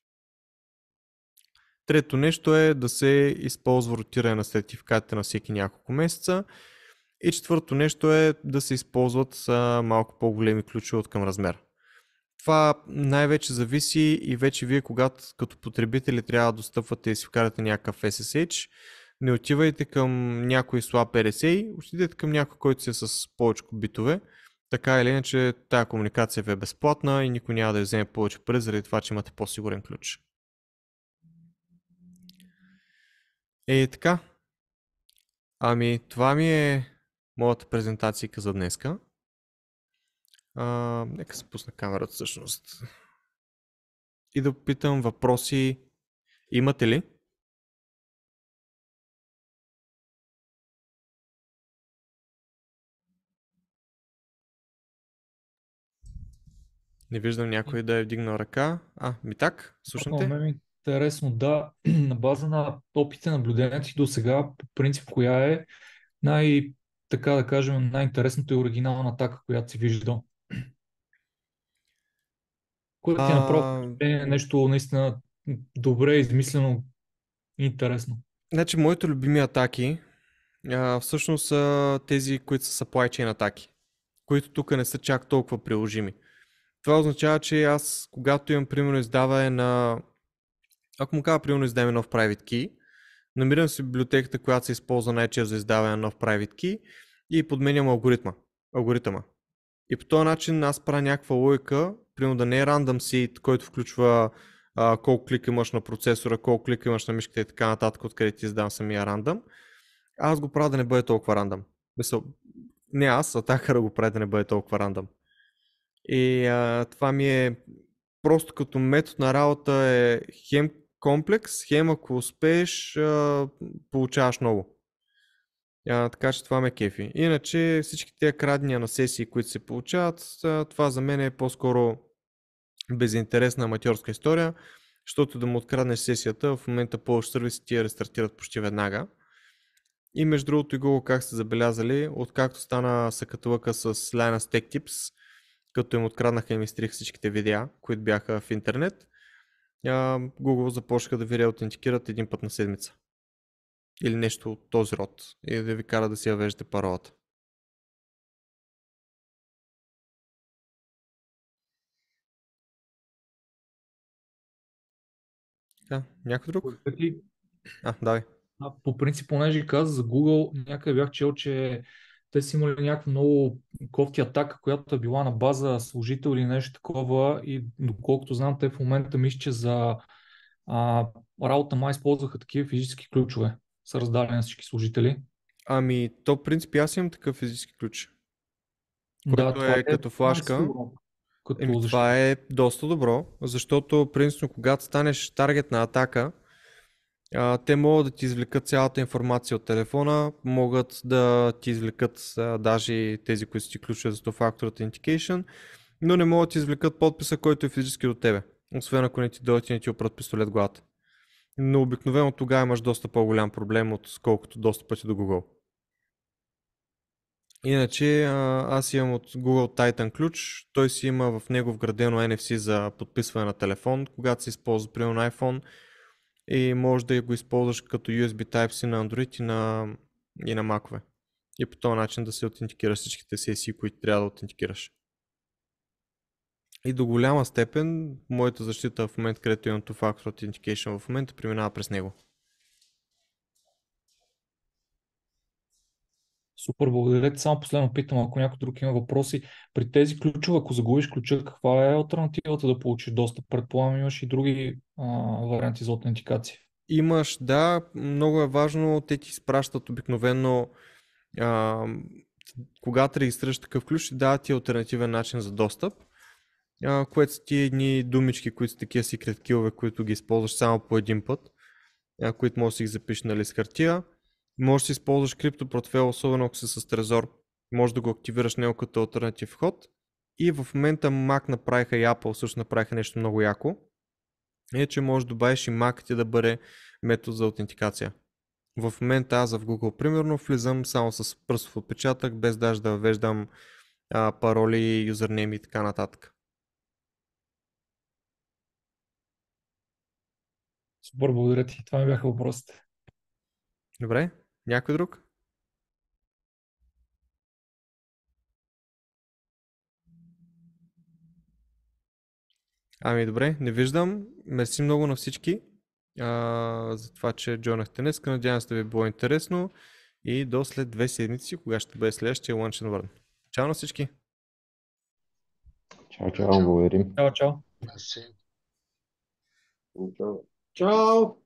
Трето нещо е да се използва ротиране на сертификатите на всеки няколко месеца и четвърто нещо е да се използват малко по-големи ключове от към размер. Това най-вече зависи и вече вие, когато като потребители трябва да достъпвате и си вкарате някакъв SSH, не отивайте към някой слаб RSA, отидете към някой, който си е с повече битове. Така или иначе, тази комуникация ви е безплатна и никой няма да ви вземе повече пари, заради това, че имате по-сигурен ключ. Е, така. Ами, това ми е моята презентация за днеска. А, нека се пусна камерата всъщност. И да
попитам въпроси. Имате ли? Не виждам някой да е вдигнал ръка. А, ми так, слушам те. е интересно, да, на база на опите наблюдението до сега, по принцип, коя е най- така да кажем, най-интересната и оригинална атака, която си виждал? Което ти направи е нещо наистина добре измислено и интересно.
Значи, моите любими атаки а, всъщност са тези, които са supply chain атаки, които тук не са чак толкова приложими. Това означава, че аз, когато имам примерно издаване на... Ако му кажа, примерно издаваме нов private key, намирам си библиотеката, която се използва най-често за издаване на нов private key и подменям алгоритма. алгоритъма. И по този начин аз правя някаква логика, примерно да не е random seed, който включва а, колко клик имаш на процесора, колко клик имаш на мишката и така нататък, откъде ти издам самия рандъм. Аз го правя да не бъде толкова рандъм. Мисъл, не аз, атакъра го прави да не бъде толкова рандъм. И а, това ми е просто като метод на работа е хем комплекс, хем ако успееш, а, получаваш много. А, така че това ме кефи. Иначе всички тези крадния на сесии, които се получават, а, това за мен е по-скоро безинтересна аматьорска история, защото да му откраднеш сесията, в момента повече сервиси ти я рестартират почти веднага. И между другото и Google как сте забелязали, откакто стана съкатълъка с Linus Tech Tips, като им откраднаха и ми стрих всичките видеа, които бяха в интернет, Google започнаха да ви реаутентикират един път на седмица. Или нещо от
този род. И да ви кара да си я паролата. Така, някой друг? А, давай. по принцип, понеже каза за Google, някъде бях чел, че те са имали някаква много кофти атака, която е била на база служител или нещо такова и доколкото знам, те в момента мисля, че за а, работа май използваха такива физически ключове. Са раздали на всички служители. Ами, то в принцип аз имам такъв физически ключ. Който да, е, е като флашка. Е,
Като Еми, това е доста добро, защото принципно когато станеш таргет на атака, а, те могат да ти извлекат цялата информация от телефона, могат да ти извлекат а, даже тези, които ти включват за 2 Factor Authentication, но не могат да ти извлекат подписа, който е физически до тебе. Освен ако не ти дойдат и не ти опрат пистолет главата. Но обикновено тогава имаш доста по-голям проблем, отколкото доста пъти до Google. Иначе аз имам от Google Titan ключ, той си има в него вградено NFC за подписване на телефон, когато се използва при iPhone и може да го използваш като USB Type-C на Android и на, и на Mac-ове. И по този начин да се аутентикираш всичките сесии, които трябва да аутентикираш. И до голяма степен моята защита в момента, където имам 2-factor authentication в момента, преминава през него.
Супер, благодаря ти. Само последно питам, ако някой друг има въпроси. При тези ключове, ако загубиш ключа, каква е альтернативата да получиш достъп? Предполагам, имаш и други а, варианти за аутентикация. Имаш, да. Много е важно. Те ти
изпращат обикновено а, когато регистрираш такъв ключ, да, ти е альтернативен начин за достъп, а, което са ти едни думички, които са такива секрет килове, които ги използваш само по един път, а, които можеш да си ги запишеш на лист хартия. Може да използваш криптопортфел, особено ако си с Трезор. Може да го активираш него като альтернатив ход. И в момента Mac направиха и Apple също направиха нещо много яко. Е, че можеш да добавиш и Mac ти да бъде метод за аутентикация. В момента аз в Google примерно влизам само с пръстов отпечатък, без даже да веждам а, пароли, юзернейми и така нататък.
Супер, благодаря ти. Това ми бяха въпросите. Добре,
някой друг? Ами добре, не виждам. Мерси много на всички а, за това, че джойнахте днес. Надявам се да ви е било интересно и до след две седмици, кога ще бъде следващия Lunch and Learn. Чао на всички!
Чао, чао, благодарим. Чао, чао. Чао.